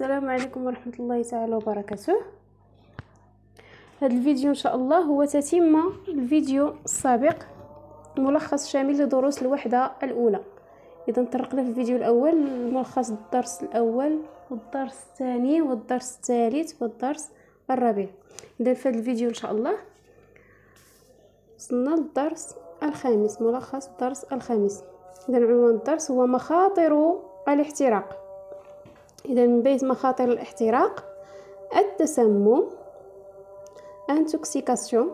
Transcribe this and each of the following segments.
السلام عليكم ورحمه الله تعالى وبركاته هذا الفيديو ان شاء الله هو تتمه الفيديو السابق ملخص شامل لدروس الوحده الاولى اذا طرقنا في الفيديو الاول ملخص الدرس الاول والدرس الثاني والدرس الثالث والدرس الرابع اذا في هذا الفيديو ان شاء الله وصلنا للدرس الخامس ملخص الدرس الخامس اذا عنوان الدرس هو مخاطر الاحتراق إذا من بين مخاطر الاحتراق التسمم انتوكسيكاسيون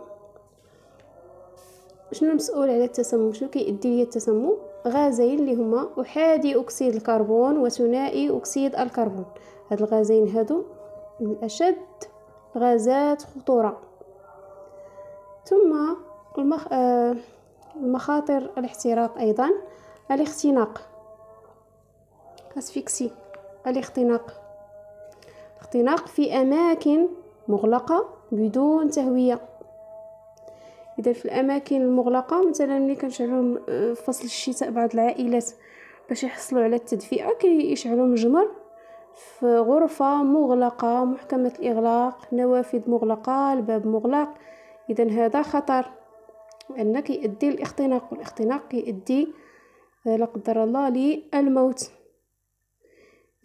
شنو المسؤول على التسمم شنو كيؤدي ليا التسمم غازين اللي هما احادي اكسيد الكربون وثنائي اكسيد الكربون هاد الغازين هادو من اشد غازات خطوره ثم المخ... آه المخاطر الاحتراق ايضا الاختناق اسفيكسي الاختناق الاختناق في أماكن مغلقة بدون تهوية إذا في الأماكن المغلقة مثلا ملي كنشعلو آه، فصل الشتاء بعض العائلات باش يحصلوا على التدفئة كيشعلو مجمر في غرفة مغلقة محكمة الإغلاق نوافذ مغلقة الباب مغلق إذا هذا خطر لأن كيؤدي الاختناق والاختناق كيؤدي آه، لا قدر الله للموت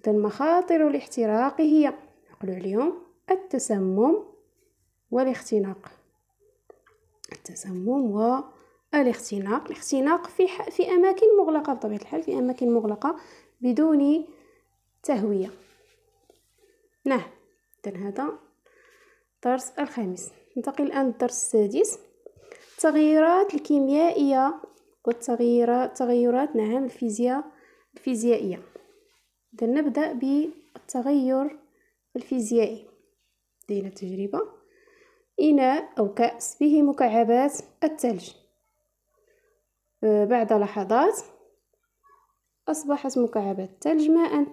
إذا مخاطر الاحتراق هي نقول عليهم التسمم والاختناق التسمم والاختناق الاختناق في في اماكن مغلقه بطبيعه الحال في اماكن مغلقه بدون تهويه نعم اذا هذا الدرس الخامس ننتقل الان للدرس السادس التغيرات الكيميائيه والتغيرات تغيرات نعم الفيزياء الفيزيائيه إذا نبدأ بالتغير الفيزيائي لدينا التجربة إناء أو كأس به مكعبات الثلج آه، بعد لحظات أصبحت مكعبات الثلج ماء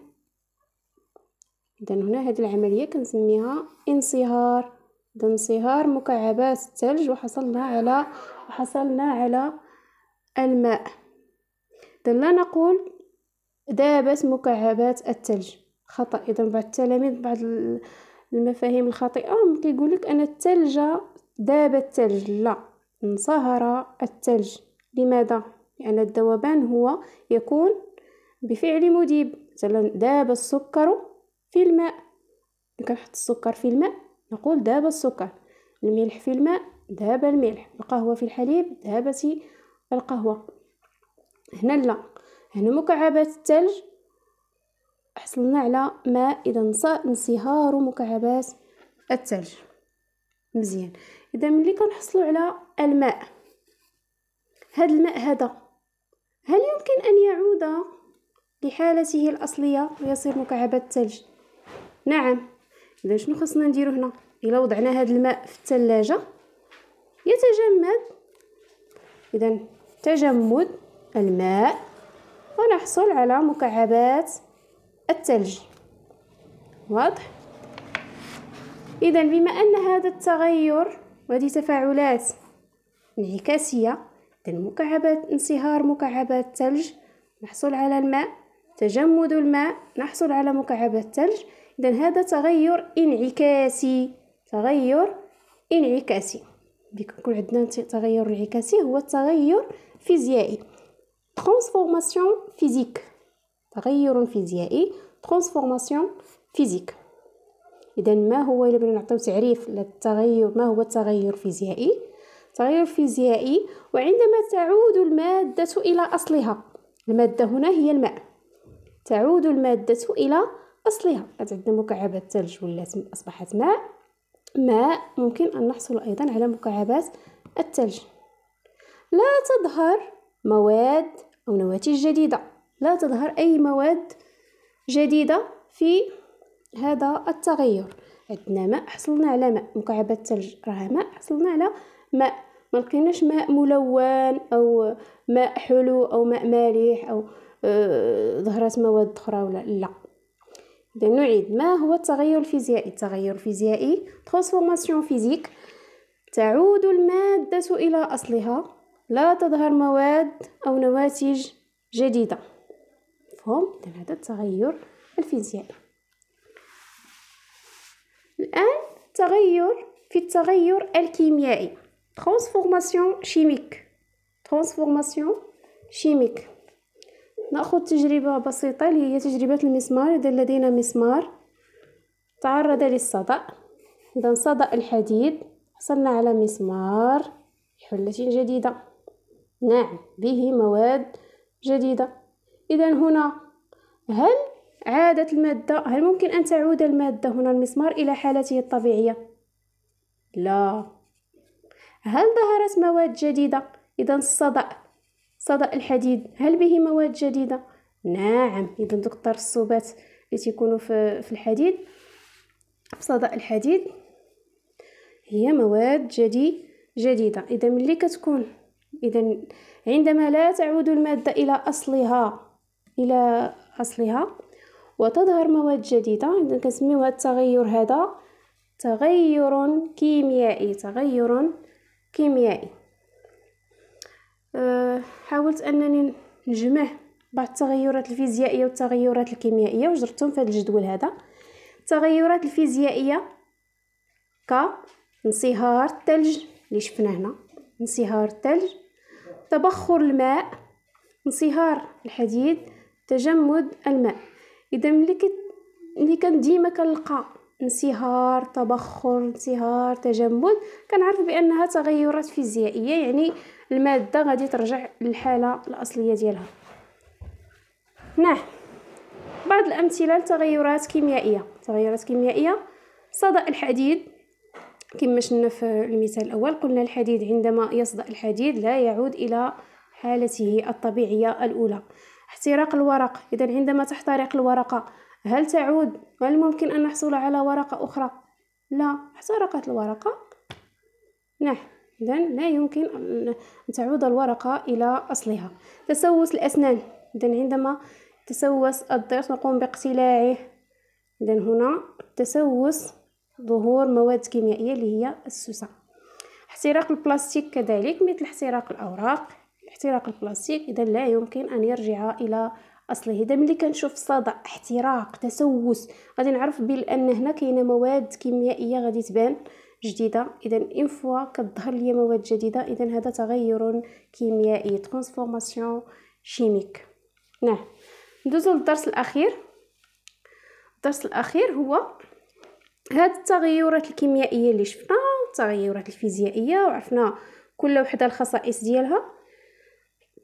إذا هنا هذه العملية كنسميها انصهار إذا انصهار مكعبات الثلج وحصلنا على وحصلنا على الماء إذا لا نقول ذابت مكعبات الثلج خطأ إذا بعض التلاميذ بعض المفاهيم الخاطئة كيقولك أن الثلج ذاب الثلج لا انصهر الثلج لماذا؟ لأن الذوبان هو يكون بفعل مذيب مثلا ذاب السكر في الماء كنحط السكر في الماء نقول ذاب السكر الملح في الماء داب الملح القهوة في الحليب دابت القهوة هنا لا هنا مكعبات الثلج حصلنا على ماء اذا انصهار مكعبات الثلج مزيان اذا ملي كنحصلوا على الماء هذا الماء هذا هل يمكن ان يعود لحالته الاصليه ويصير مكعبات الثلج نعم اذا شنو خصنا نديرو هنا الا وضعنا هذا الماء في الثلاجه يتجمد اذا تجمد الماء ونحصل على مكعبات الثلج واضح إذا بما أن هذا التغير وهذه تفاعلات انعكاسية إذا مكعبات انصهار مكعبات الثلج نحصل على الماء تجمد الماء نحصل على مكعبات الثلج إذا هذا تغير انعكاسي تغير انعكاسي بيكون عندنا تغير انعكاسي هو التغير فيزيائي transformation physique تغير فيزيائي transformation physique اذا ما هو الا بغينا نعطيو تعريف للتغير ما هو التغير الفيزيائي تغير فيزيائي وعندما تعود الماده الى اصلها الماده هنا هي الماء تعود الماده الى اصلها عندنا مكعبات ثلج ولات اصبحت ماء ماء ممكن ان نحصل ايضا على مكعبات الثلج لا تظهر مواد أو نواتج جديدة لا تظهر أي مواد جديدة في هذا التغير عندنا ماء حصلنا على ماء مكعبات ثلج راه ماء حصلنا على ماء ما لقيناش ماء ملون او ماء حلو او ماء مالح او آه، ظهرت مواد اخرى ولا لا اذا نعيد ما هو التغير الفيزيائي التغير الفيزيائي ترانسفورماسيون فيزيك تعود الماده الى اصلها لا تظهر مواد أو نواتج جديدة مفهوم إذا طيب، هذا التغير الفيزيائي الآن تغير في التغير الكيميائي ترانسفورماسيون شيميك ترانسفورماسيون شيميك ناخذ تجربه بسيطه اللي هي تجربه المسمار اذا لدينا مسمار تعرض للصدأ اذا صدأ الحديد حصلنا على مسمار حلة جديدة نعم به مواد جديدة إذا هنا هل عادت المادة هل ممكن أن تعود المادة هنا المسمار إلى حالته الطبيعية؟ لا هل ظهرت مواد جديدة؟ إذا الصدأ صدأ الحديد هل به مواد جديدة؟ نعم إذا دوك الترسبات اللي تيكونوا في, في الحديد في صدأ الحديد هي مواد جدي جديدة إذا ملي كتكون إذا عندما لا تعود المادة إلى أصلها إلى أصلها وتظهر مواد جديدة كنسميوها التغير هذا تغير كيميائي تغير كيميائي أه حاولت أنني نجمع بعض التغيرات الفيزيائية والتغيرات الكيميائية وجرتهم في هذا الجدول هذا التغيرات الفيزيائية ك انصهار الثلج اللي شفناه هنا انصهار الثلج تبخر الماء انصهار الحديد تجمد الماء اذا ملي ملي كان ديما كنلقى انصهار تبخر انصهار تجمد كنعرف بانها تغيرات فيزيائيه يعني الماده غادي ترجع للحاله الاصليه ديالها نعم بعض الامثله لتغيرات كيميائيه تغيرات كيميائيه صدأ الحديد كما شفنا في المثال الأول قلنا الحديد عندما يصدأ الحديد لا يعود إلى حالته الطبيعية الأولى احتراق الورق إذا عندما تحترق الورقة هل تعود هل ممكن أن نحصل على ورقة أخرى لا احترقت الورقة نعم إذا لا يمكن أن تعود الورقة إلى أصلها تسوس الأسنان إذا عندما تسوس الضرس نقوم باقتلاعه إذا هنا تسوس ظهور مواد كيميائيه اللي هي السوسه احتراق البلاستيك كذلك مثل احتراق الاوراق احتراق البلاستيك اذا لا يمكن ان يرجع الى اصله اذا ملي كنشوف صدى احتراق تسوس غادي نعرف بان هنا كاينه مواد كيميائيه غادي تبان جديده اذا ان فوا كتظهر ليا مواد جديده اذا هذا تغير كيميائي ترانسفورماسيون كيميك نعم ندوزو للدرس الاخير الدرس الاخير هو هاد التغيرات الكيميائيه اللي شفنا التغيرات الفيزيائيه وعرفنا كل وحده الخصائص ديالها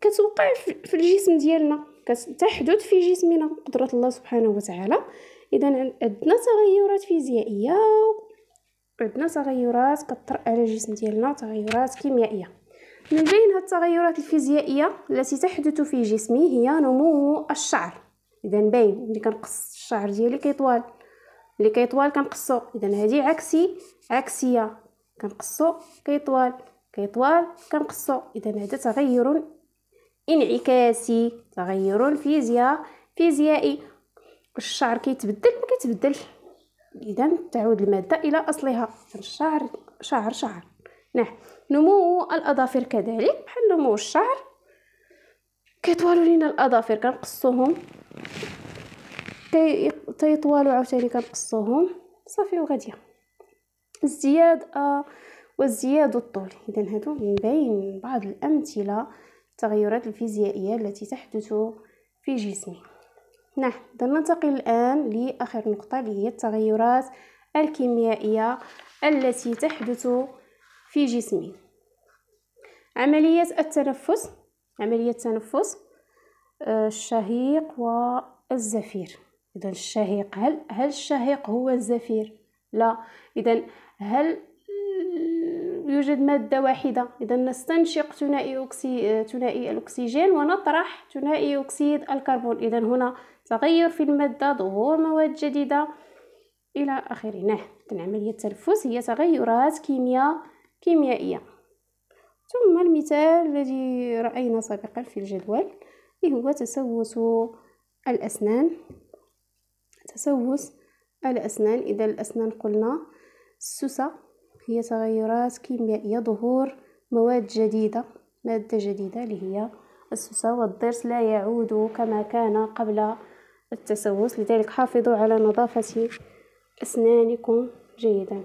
كتوقع في الجسم ديالنا كتحدث في جسمنا قدره الله سبحانه وتعالى اذا عندنا تغيرات فيزيائيه عندنا تغيرات كتطر على الجسم ديالنا تغيرات كيميائيه من بين هاد التغيرات الفيزيائيه التي تحدث في جسمي هي نمو الشعر اذا باين ملي كنقص الشعر ديالي كيطوال اللي كيطوال كنقصو اذا هذه عكسي عكسيه كنقصو كيطوال كيطوال كنقصو اذا هذا تغير انعكاسي تغير فيزياء فيزيائي الشعر كيتبدل ما كيتبدلش اذا تعود الماده الى اصلها الشعر شعر شعر نعم نمو الاظافر كذلك بحال نمو الشعر كيطوالوا لينا الاظافر كنقصوهم كي تيطوالو عاوتاني كنقصوهم صافي وغاديه الزياد آه والزياد الطول اذا هادو من بين بعض الامثله التغيرات الفيزيائيه التي تحدث في جسمي نعم ننتقل الان لاخر نقطه اللي هي التغيرات الكيميائيه التي تحدث في جسمي عمليه التنفس عمليه التنفس آه، الشهيق والزفير اذا الشهيق هل هل الشهيق هو الزفير لا اذا هل يوجد ماده واحده اذا نستنشق ثنائي أكسي... ثنائي الاكسجين ونطرح ثنائي اكسيد الكربون اذا هنا تغير في الماده ظهور مواد جديده الى اخره نعم عمليه التنفس هي تغيرات كيمياء كيميائيه ثم المثال الذي راينا سابقا في الجدول هو تسوس الاسنان تسوس الأسنان إذا الأسنان قلنا السوسة هي تغيرات كيميائية ظهور مواد جديدة مادة جديدة اللي هي السوسة والضرس لا يعود كما كان قبل التسوس لذلك حافظوا على نظافة أسنانكم جيدا